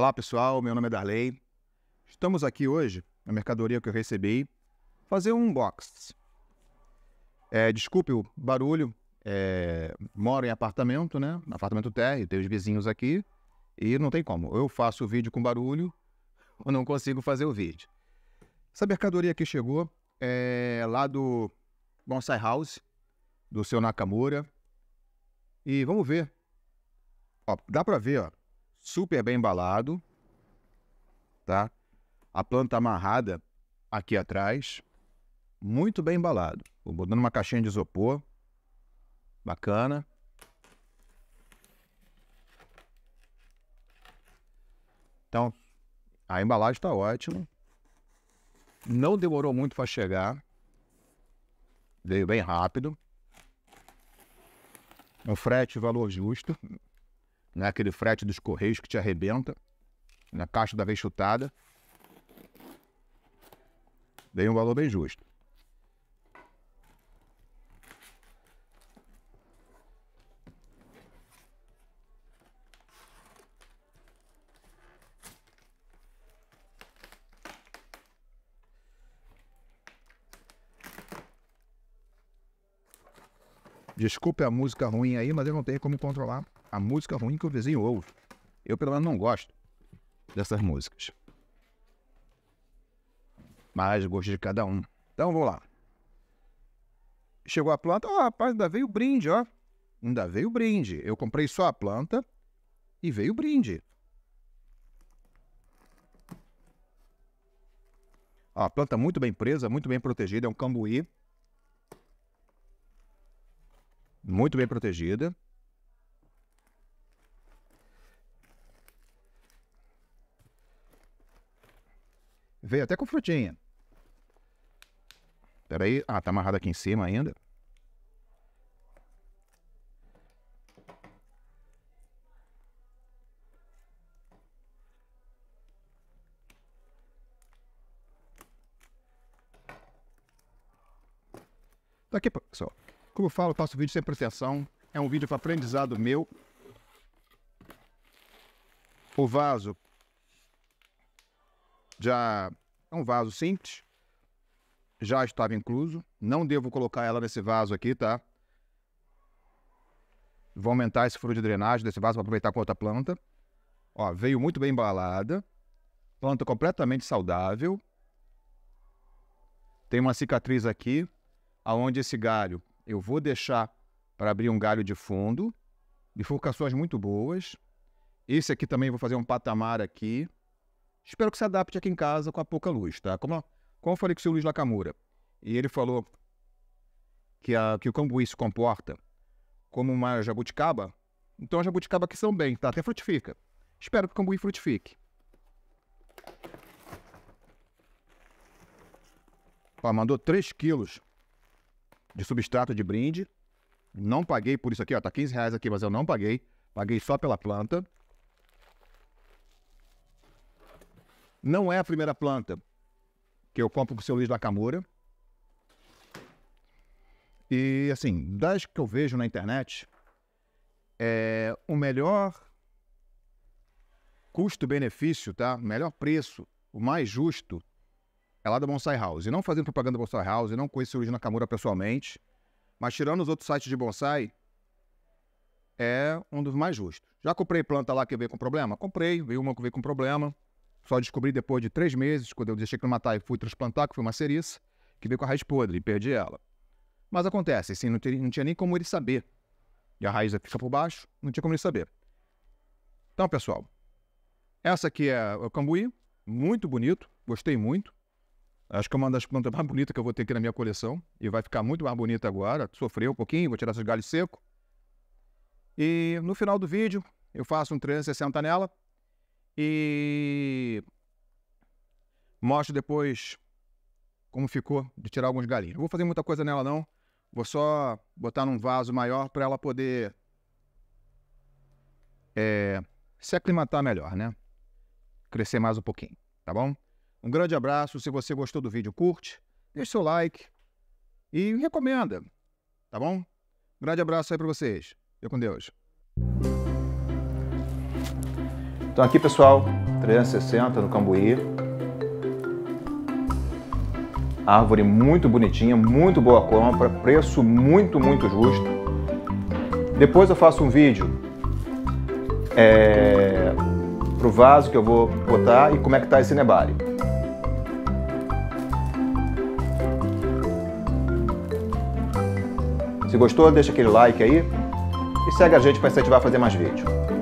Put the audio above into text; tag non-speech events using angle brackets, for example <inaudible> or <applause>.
Olá pessoal, meu nome é Darley. Estamos aqui hoje, na mercadoria que eu recebi, fazer um box. É, desculpe o barulho, é, moro em apartamento, né? Apartamento térreo, tenho os vizinhos aqui e não tem como. Eu faço o vídeo com barulho ou <laughs> não consigo fazer o vídeo. Essa mercadoria que chegou é lá do Bonsai House, do seu Nakamura. E vamos ver. Ó, dá pra ver, ó super bem embalado, tá? A planta amarrada aqui atrás, muito bem embalado. Vou botando uma caixinha de isopor, bacana. Então, a embalagem está ótima. Não demorou muito para chegar. Veio bem rápido. Um frete valor justo né? aquele frete dos correios que te arrebenta, na caixa da vez chutada. Dei um valor bem justo. Desculpe a música ruim aí, mas eu não tenho como controlar a música ruim que o vizinho ouve. Eu, pelo menos, não gosto dessas músicas. Mas gosto de cada um. Então, vamos lá. Chegou a planta, ó, oh, rapaz, ainda veio o brinde, ó. Ainda veio o brinde. Eu comprei só a planta e veio o brinde. Ó, a planta muito bem presa, muito bem protegida, é um cambuí. Muito bem protegida. Veio até com frutinha. Pera aí. Ah, tá amarrado aqui em cima ainda. Tá aqui, pessoal. Como eu falo, eu faço vídeo sem pretensão. É um vídeo para aprendizado meu. O vaso já é um vaso simples, já estava incluso. Não devo colocar ela nesse vaso aqui, tá? Vou aumentar esse furo de drenagem desse vaso para aproveitar com outra planta. Ó, veio muito bem embalada. Planta completamente saudável. Tem uma cicatriz aqui, aonde esse galho eu vou deixar para abrir um galho de fundo. Bifurcações muito boas. Esse aqui também vou fazer um patamar aqui. Espero que se adapte aqui em casa com a pouca luz, tá? Como, como eu falei com o seu Luiz Nakamura, e ele falou que, a, que o cambuí se comporta como uma jabuticaba, então as jabuticaba aqui são bem, tá? Até frutifica. Espero que o cambuí frutifique. Ó, mandou 3 quilos de substrato de brinde. Não paguei por isso aqui, ó. Tá 15 reais aqui, mas eu não paguei. Paguei só pela planta. Não é a primeira planta que eu compro com o seu Luiz Nakamura. E, assim, das que eu vejo na internet, é o melhor custo-benefício, tá? O melhor preço, o mais justo, é lá da Bonsai House. E não fazendo propaganda da Bonsai House, não conheço o Luiz Nakamura pessoalmente, mas tirando os outros sites de bonsai, é um dos mais justos. Já comprei planta lá que veio com problema? Comprei, veio uma que veio com problema. Só descobri depois de três meses, quando eu deixei matar e fui transplantar, que foi uma ceriça, que veio com a raiz podre e perdi ela. Mas acontece, assim, não, não tinha nem como ele saber. E a raiz fica por baixo, não tinha como ele saber. Então, pessoal, essa aqui é o cambuí, muito bonito, gostei muito. Acho que é uma das plantas mais bonitas que eu vou ter aqui na minha coleção. E vai ficar muito mais bonita agora. Sofreu um pouquinho, vou tirar esses galhos secos. E no final do vídeo, eu faço um 360 nela. E mostro depois como ficou de tirar alguns galinhos. Não vou fazer muita coisa nela não. Vou só botar num vaso maior para ela poder é, se aclimatar melhor, né? Crescer mais um pouquinho, tá bom? Um grande abraço. Se você gostou do vídeo, curte, deixa seu like e recomenda, tá bom? Um grande abraço aí para vocês. Fique com Deus. Então aqui, pessoal, 360 no Cambuí. Árvore muito bonitinha, muito boa compra, preço muito, muito justo. Depois eu faço um vídeo é, para o vaso que eu vou botar e como é que está esse nebário. Se gostou, deixa aquele like aí e segue a gente para incentivar a fazer mais vídeos.